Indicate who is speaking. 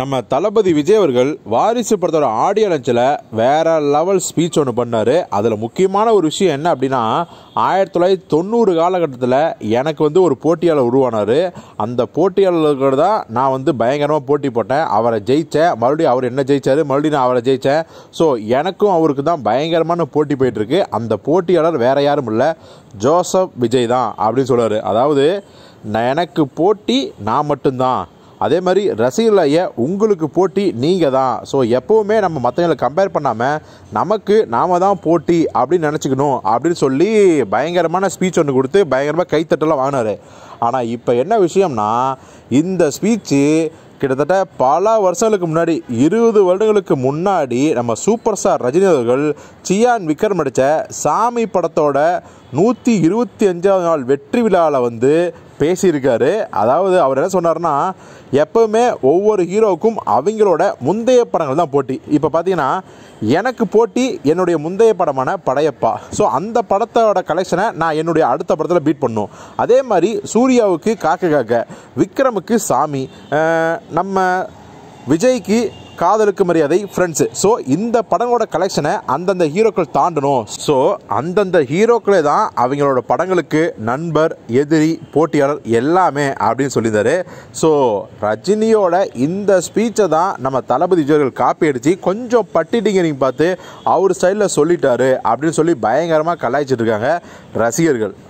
Speaker 1: நம்ம தளபதி விஜய் அவர்கள் வாரிசு படத்தோட ஆடியோ லஞ்சில் வேற லெவல் ஸ்பீச் ஒன்று பண்ணார் அதில் முக்கியமான ஒரு விஷயம் என்ன அப்படின்னா ஆயிரத்தி தொள்ளாயிரத்தி தொண்ணூறு காலகட்டத்தில் எனக்கு வந்து ஒரு போட்டியாளர் உருவானார் அந்த போட்டியாளர்கள் தான் நான் வந்து பயங்கரமாக போட்டி போட்டேன் அவரை ஜெயித்தேன் மறுபடியும் அவர் என்ன ஜெயித்தார் மறுபடியும் நான் அவரை ஜெயித்தேன் ஸோ எனக்கும் அவருக்கு தான் பயங்கரமான போட்டி போயிட்டுருக்கு அந்த போட்டியாளர் வேறு யாரும் இல்லை ஜோசப் விஜய் தான் அப்படின்னு சொல்கிறார் அதாவது எனக்கு போட்டி நான் மட்டும்தான் அதே மாதிரி ரசிகர்லைய உங்களுக்கு போட்டி நீங்கள் தான் ஸோ எப்போவுமே நம்ம மற்றவங்களை கம்பேர் பண்ணாமல் நமக்கு நாம் தான் போட்டி அப்படின்னு நினச்சிக்கணும் அப்படின்னு சொல்லி பயங்கரமான ஸ்பீச் ஒன்று கொடுத்து பயங்கரமாக கைத்தட்டெல்லாம் வாங்கினார் ஆனால் இப்போ என்ன விஷயம்னா இந்த ஸ்பீச்சு கிட்டத்தட்ட பல வருஷங்களுக்கு முன்னாடி இருபது வருடங்களுக்கு முன்னாடி நம்ம சூப்பர் ஸ்டார் ரஜினி அவர்கள் சியான் விக்ரம் நடித்த சாமி படத்தோட நூற்றி இருபத்தி அஞ்சாவது நாள் வெற்றி விழாவில் வந்து பேசியிருக்காரு அதாவது அவர் என்ன சொன்னார்னா எப்போவுமே ஒவ்வொரு ஹீரோவுக்கும் அவங்களோட முந்தைய படங்கள் தான் போட்டி இப்போ பார்த்தீங்கன்னா எனக்கு போட்டி என்னுடைய முந்தைய படமான படையப்பா ஸோ அந்த படத்தோட கலெக்ஷனை நான் என்னுடைய அடுத்த படத்தில் பீட் பண்ணும் அதே மாதிரி சூர்யாவுக்கு காக்க காக்க விக்ரமுக்கு சாமி நம்ம விஜய்க்கு காதலுக்கு மரியாதை ஃப்ரெண்ட்ஸ் ஸோ இந்த படங்களோட கலெக்ஷனை அந்தந்த ஹீரோக்கள் தாண்டணும் ஸோ அந்தந்த ஹீரோக்களே தான் அவங்களோட படங்களுக்கு நண்பர் எதிரி போட்டியாளர் எல்லாமே அப்படின்னு சொல்லியிருந்தாரு ஸோ ரஜினியோட இந்த ஸ்பீச்சை தான் நம்ம தளபதி ஜோர்கள் காப்பி அடித்து கொஞ்சம் பட்டிட்டிங்க நீங்கள் பார்த்து அவர் சைடில் சொல்லிட்டாரு அப்படின்னு சொல்லி பயங்கரமாக கலாய்ச்சிட்டு இருக்காங்க ரசிகர்கள்